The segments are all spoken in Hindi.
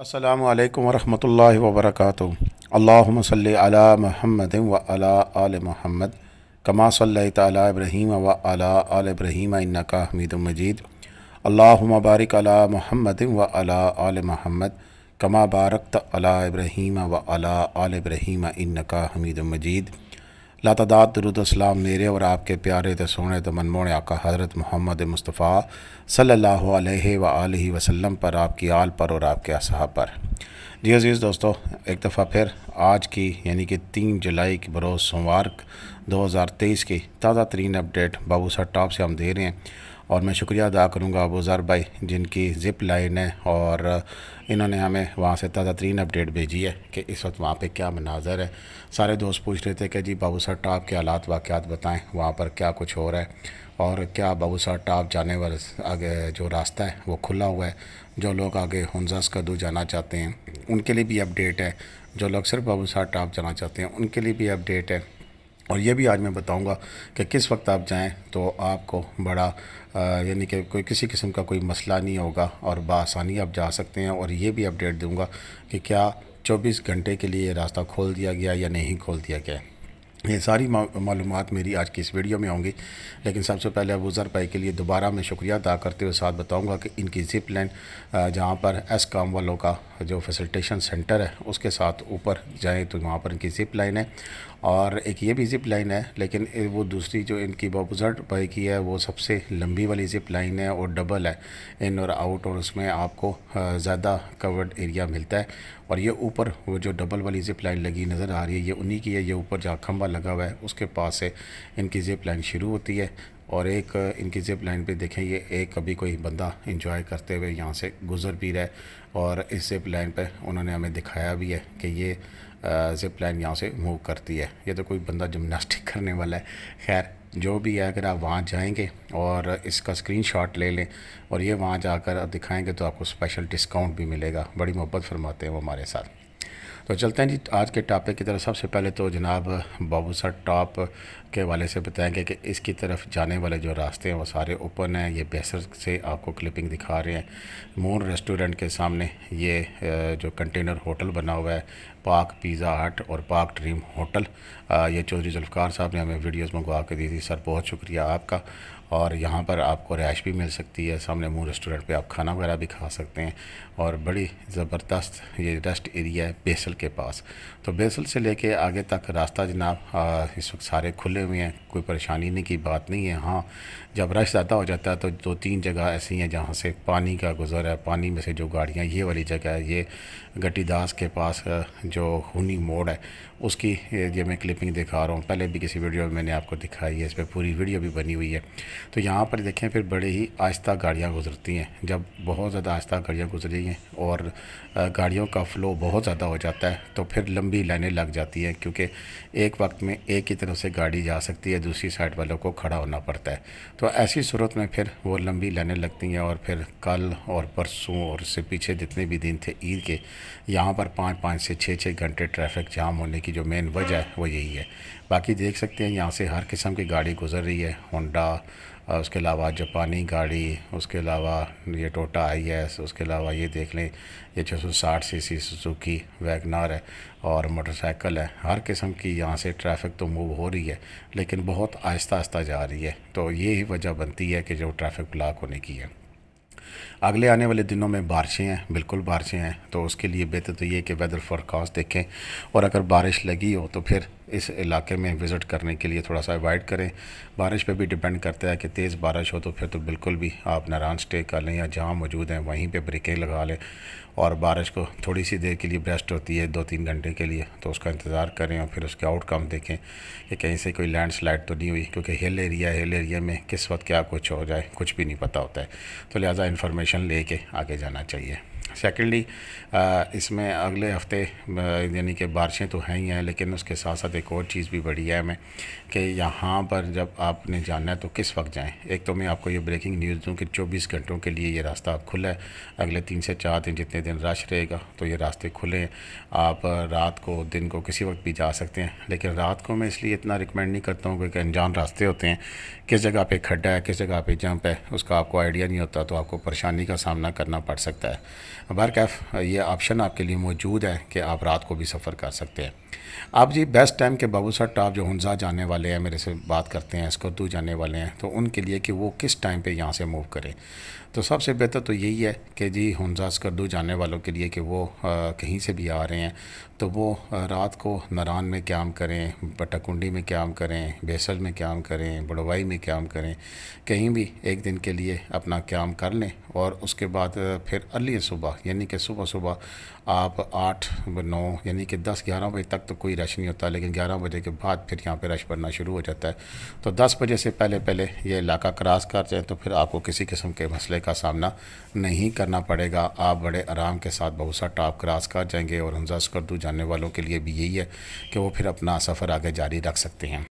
अस्सलाम वालेकुम रहमतुल्लाहि व बरकातुहू अल्लाहुम्मा सल्लि अला मुहम्मद व अला आल मुहम्मद कमा सल्लैत अला इब्राहीम व अला आल इब्राहीम इन्नका हमीदुम मजीद अल्लाहुम्मा बारिक अला मुहम्मद व अला आल मुहम्मद कमा बारकत अला इब्राहीम व अला आल इब्राहीम मजीद लातादात दरुदसलाम मेरे और आपके प्यारे तो सोने तो मनमोहने आका हज़रत मोहम्मद मुस्तफ़ा सल्ला व वसल्लम पर आपकी आल पर और आपके असहा पर जी अज़ीज़ दोस्तों एक दफ़ा फिर आज की यानी कि तीन जुलाई की बरोज़ सोमवार दो हज़ार तेईस की ताज़ा तरीन अपडेट बाबू सर टॉप से हम दे रहे हैं और मैं शुक्रिया अदा करूँगा अबूज़र भाई जिनकी ज़िप लाइन है और इन्होंने हमें वहाँ से ताज़ा तरीन अपडेट भेजी है कि इस वक्त वहाँ पर क्या मनाजर है सारे दोस्त पूछ रहे थे कि जी बाबू साहब टाप के हालात वाक़ात बताएँ वहाँ पर क्या कुछ हो रहा है और क्या बाबू साहब टाप जाने वाला आगे जो रास्ता है वो खुला हुआ है जो लोग आगे हंजास कदू जाना चाहते हैं उनके लिए भी अपडेट है जो लोग सिर्फ बाबू सर टाप जाना चाहते हैं उनके लिए भी अपडेट है और ये भी आज मैं बताऊंगा कि किस वक्त आप जाएं तो आपको बड़ा यानी कि कोई किसी किस्म का कोई मसला नहीं होगा और बसानी आप जा सकते हैं और ये भी अपडेट दूंगा कि क्या 24 घंटे के लिए रास्ता खोल दिया गया या नहीं खोल दिया गया ये सारी मालूम मेरी आज की इस वीडियो में होंगी लेकिन सबसे पहले अब उज़र पाई के लिए दोबारा मैं शुक्रिया अदा करते हुए साथ बताऊंगा कि इनकी जिप लाइन जहाँ पर एस काम वालों का जो फैसिलिटेशन सेंटर है उसके साथ ऊपर जाएँ तो वहाँ पर इनकी ज़िप लाइन है और एक ये भी ज़िप लाइन है लेकिन वो दूसरी जो इनकी बॉपजट बाई की है वो सबसे लंबी वाली ज़िप लाइन है और डबल है इन और आउट और उसमें आपको ज़्यादा कवर्ड एरिया मिलता है और ये ऊपर वो जो डबल वाली ज़िप लाइन लगी नज़र आ रही है ये उन्हीं की है ये ऊपर जहाँ खम्भा लगा हुआ है उसके पास से इनकी ज़िप लाइन शुरू होती है और एक इनकी जिप लाइन पर देखें ये एक कभी कोई बंदा इंजॉय करते हुए यहाँ से गुज़र भी रहा है और इस जिप लाइन पर उन्होंने हमें दिखाया भी है कि ये जिप लाइन यहाँ से मूव करती है ये तो कोई बंदा जिमनास्टिक करने वाला है खैर जो भी है अगर आप वहाँ जाएंगे और इसका स्क्रीनशॉट ले लें और ये वहाँ जाकर आप दिखाएँगे तो आपको स्पेशल डिस्काउंट भी मिलेगा बड़ी मोहब्बत फरमाते हैं वो हमारे साथ तो चलते हैं जी आज के टॉपिक की तरफ सबसे पहले तो जनाब सर टॉप के वाले से बताएंगे कि इसकी तरफ जाने वाले जो रास्ते हैं वो सारे ओपन हैं ये बेसर से आपको क्लिपिंग दिखा रहे हैं मून रेस्टोरेंट के सामने ये जो कंटेनर होटल बना हुआ है पाक पिज़्ज़ा हट और पाक ड्रीम होटल ये चौधरी जुल्फ़ार साहब ने हमें वीडियोज़ मंगवा के दी थी सर बहुत शुक्रिया आपका और यहाँ पर आपको रिहाइश भी मिल सकती है सामने मुँह रेस्टोरेंट पे आप खाना वगैरह भी खा सकते हैं और बड़ी ज़बरदस्त ये रेस्ट एरिया है बेसल के पास तो बेसल से लेके आगे तक रास्ता जनाब इस वक्त सारे खुले हुए हैं कोई परेशानी नहीं की बात नहीं है हाँ जब रश ज़्यादा हो जाता है तो दो तीन जगह ऐसी हैं जहाँ से पानी का गुजर है पानी में से जो गाड़ियाँ ये वाली जगह है ये गट्टीदास के पास जो खूनी मोड़ है उसकी ये मैं क्लिपिंग दिखा रहा हूँ पहले भी किसी वीडियो में मैंने आपको दिखाई है इस पर पूरी वीडियो भी बनी हुई है तो यहाँ पर देखें फिर बड़े ही आहिस्ता गाड़ियाँ गुजरती हैं जब बहुत ज़्यादा आहिस्ता गाड़ियाँ गुजरी हैं और गाड़ियों का फ़्लो बहुत ज़्यादा हो जाता है तो फिर लंबी लाइनें लग जाती हैं क्योंकि एक वक्त में एक ही तरफ से गाड़ी जा सकती है दूसरी साइड वालों को खड़ा होना पड़ता है तो ऐसी सूरत में फिर वो लंबी लाइनें लगती हैं और फिर कल और परसों और उससे पीछे जितने भी दिन थे ईद के यहाँ पर पाँच पाँच से छः छः घंटे ट्रैफिक जाम होने की जो मेन वजह है वो यही है बाकी देख सकते हैं यहाँ से हर किस्म की गाड़ी गुजर रही है होंडा और उसके अलावा जापानी गाड़ी उसके अलावा ये टोटा आई एस उसके अलावा ये देख लें ये छः सौ साठ सी सी सुजुकी वैगनार है और मोटरसाइकिल है हर किस्म की यहाँ से ट्रैफिक तो मूव हो रही है लेकिन बहुत आहिस्ता आहिस्ता जा रही है तो ये वजह बनती है कि जो ट्रैफिक ब्लाक होने की है अगले आने वाले दिनों में बारिशें हैं बिल्कुल बारिशें हैं तो उसके लिए बेहतर तो ये कि वेदर फॉरकास्ट देखें और अगर बारिश लगी हो तो फिर इस इलाके में विज़िट करने के लिए थोड़ा सा अवॉइड करें बारिश पे भी डिपेंड करता है कि तेज़ बारिश हो तो फिर तो बिल्कुल भी आप नारायण स्टे कर लें या जहाँ मौजूद हैं वहीं पे ब्रेकें लगा लें और बारिश को थोड़ी सी देर के लिए बेस्ट होती है दो तीन घंटे के लिए तो उसका इंतज़ार करें और फिर उसके आउटकम देखें कि कहीं से कोई लैंड स्लाइड तो नहीं हुई क्योंकि हिल एरिया हिल एरिया में किस वक्त क्या कुछ हो जाए कुछ भी नहीं पता होता है तो लिहाजा इन्फॉर्मेशन ले आगे जाना चाहिए सेकेंडली uh, इसमें अगले हफ्ते uh, यानी कि बारिशें तो हैं ही हैं लेकिन उसके साथ साथ एक और चीज़ भी बड़ी है हमें कि यहाँ पर जब आपने जाना है तो किस वक्त जाएँ एक तो मैं आपको ये ब्रेकिंग न्यूज़ दूँ कि चौबीस घंटों के लिए ये रास्ता अब खुला है अगले तीन से चार दिन जितने दिन रश रहेगा तो ये रास्ते खुले हैं आप uh, रात को दिन को किसी वक्त भी जा सकते हैं लेकिन रात को मैं इसलिए इतना रिकमेंड नहीं करता हूँ क्योंकि अनजान रास्ते होते हैं किस जगह पर खड्डा है किस जगह पर जंप है उसका आपको आइडिया नहीं होता तो आपको परेशानी का सामना करना पड़ सकता है बर कैफ ये ऑप्शन आपके लिए मौजूद है कि आप रात को भी सफ़र कर सकते हैं आप जी बेस्ट टाइम के बाबू सट जो हंजा जाने वाले हैं मेरे से बात करते हैं स्कर्दू जाने वाले हैं तो उनके लिए कि वो किस टाइम पे यहाँ से मूव करें तो सबसे बेहतर तो यही है कि जी हंजा स्कर्दू जाने वालों के लिए कि वो आ, कहीं से भी आ रहे हैं तो वो रात को नरान में क्याम करें पटाकुंडी में क्याम करें बेसल में क्याम करें बड़वाई में क्याम करें कहीं भी एक दिन के लिए अपना क्याम कर लें और उसके बाद फिर अर्ली सुबह यानी कि सुबह सुबह आप आठ नौ यानी कि दस ग्यारह बजे तक तो कोई रश नहीं होता लेकिन ग्यारह बजे के बाद फिर यहाँ पर रश बनना शुरू हो जाता है तो दस बजे से पहले पहले ये इलाका क्रॉस कर जाए तो फिर आपको किसी किस्म के मसले का सामना नहीं करना पड़ेगा आप बड़े आराम के साथ बहुत सा टॉप क्रॉस कर जाएंगे और हमजा स्कर्दू जाने वालों के लिए भी यही है कि वो फिर अपना सफ़र आगे जारी रख सकते हैं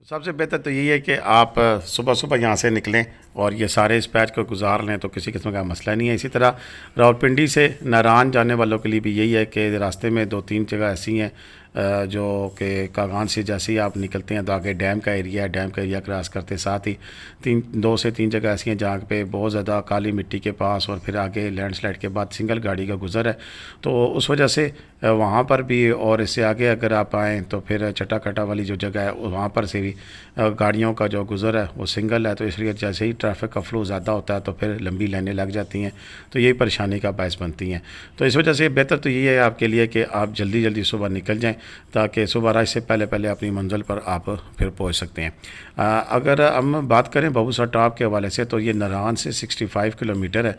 तो सबसे बेहतर तो यही है कि आप सुबह सुबह यहाँ से निकलें और ये सारे इस पैच को गुजार लें तो किसी किस्म का मसला नहीं है इसी तरह रावलपिंडी से नारायण जाने वालों के लिए भी यही है कि रास्ते में दो तीन जगह ऐसी हैं जो कि कागान से जैसे ही आप निकलते हैं तो आगे डैम का एरिया है डैम का एरिया क्रॉस करते साथ ही तीन दो से तीन जगह ऐसी हैं जहाँ पे बहुत ज़्यादा काली मिट्टी के पास और फिर आगे लैंडस्लाइड के बाद सिंगल गाड़ी का गुजर है तो उस वजह से वहाँ पर भी और इससे आगे अगर आप आएँ तो फिर चटा कटा वाली जो जगह है वहाँ पर से भी गाड़ियों का जो गुजर है वो सिंगल है तो इसलिए जैसे ही ट्रैफिक का फ्लो ज़्यादा होता है तो फिर लंबी लाइनें लग जाती हैं तो यही परेशानी का बायस बनती हैं तो इस वजह से बेहतर तो यही है आपके लिए कि आप जल्दी जल्दी सुबह निकल जाएँ ताकि सुबह राज से पहले पहले अपनी मंजिल पर आप फिर पहुँच सकते हैं आ, अगर हम बात करें बबूसा टॉप के हवाले से तो ये नारान से 65 किलोमीटर है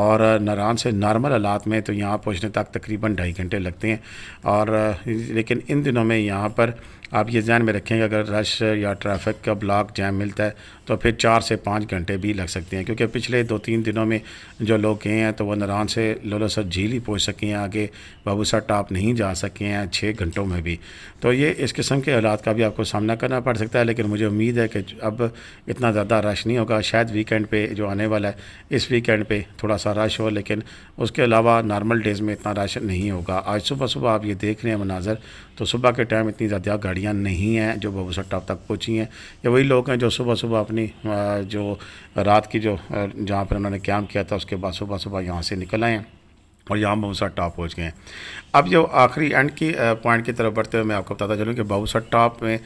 और नारान से नॉर्मल हालात में तो यहाँ पहुँचने तक तकरीबन ढाई घंटे लगते हैं और लेकिन इन दिनों में यहाँ पर आप ये जहन में रखें कि अगर रश या ट्रैफिक का ब्लॉक जैम मिलता है तो फिर चार से पाँच घंटे भी लग सकते हैं क्योंकि पिछले दो तीन दिनों में जो लोग गए हैं तो वो नरान से लोलोसर झील ही पहुँच सके हैं आगे बाबूसर टॉप नहीं जा सके हैं छः घंटों में भी तो ये इस किस्म के हालात का भी आपको सामना करना पड़ सकता है लेकिन मुझे उम्मीद है कि अब इतना ज़्यादा रश नहीं होगा शायद वीकेंड पर जो आने वाला है इस वीकेंड पर थोड़ा सा रश हो लेकिन उसके अलावा नॉर्मल डेज़ में इतना रश नहीं होगा आज सुबह सुबह आप ये देख रहे हैं मनाजर तो सुबह के टाइम इतनी ज़्यादा गाड़ी गाड़ियाँ नहीं हैं जो बबूसा टॉप तक पहुँची हैं या वही लोग हैं जो सुबह सुबह अपनी जो रात की जो जहाँ पर उन्होंने क्याम किया था उसके बाद सुबह सुबह यहाँ से निकल आए हैं और यहाँ बाबूसा टॉप पहुँच गए हैं अब जो आखिरी एंड की पॉइंट की तरफ बढ़ते हुए मैं आपको बताता चलूँ कि बाबूसा टॉप में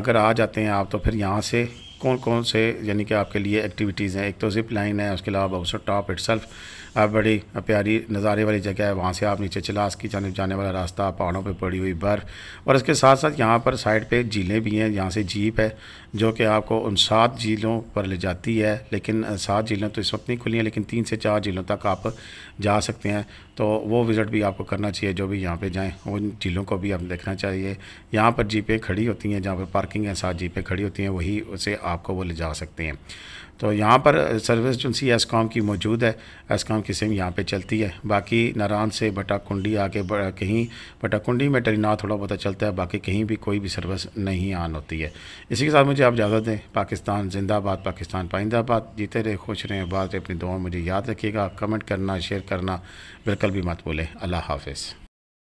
अगर आ जाते हैं आप तो फिर यहाँ से कौन कौन से यानी कि आपके लिए एक्टिविटीज़ हैं एक तो जिप लाइन है उसके अलावा बहुत टॉप इट सेल्फ आप बड़ी प्यारी नज़ारे वाली जगह है वहाँ से आप नीचे चिलास की जानब जाने वाला रास्ता पहाड़ों पर पड़ी हुई बर्फ़ और इसके साथ साथ यहाँ पर साइड पर झीलें भी हैं यहाँ से जीप है जो कि आपको उन सात झीलों पर ले जाती है लेकिन सात झीलें तो इस वक्त नहीं खुली हैं लेकिन तीन से चार झीलों तक आप जा सकते हैं तो वो विज़िट भी आपको करना चाहिए जो भी यहाँ पे जाएँ उन झीलों को भी आप देखना चाहिए यहाँ पर जीपें खड़ी होती हैं जहाँ पर पार्किंग है साथ जीपें खड़ी होती हैं वही उसे आपको वो ले जा सकते हैं तो यहाँ पर सर्विस एजेंसी कॉम की मौजूद है कॉम की सिम यहाँ पे चलती है बाकी नारान से बटा कुंडी आके कहीं बटा कुंडी में टरीना थोड़ा बहुत चलता है बाकी कहीं भी कोई भी सर्विस नहीं आन होती है इसी के साथ मुझे आप इजाज़त दें पाकिस्तान जिंदाबाद पाकिस्तान पाइंदाबाद जीते रहे खुश रहें बात अपनी दुआ मुझे याद रखिएगा कमेंट करना शेयर करना बिल्कुल भी मत भूलें अल्लाह हाफिज़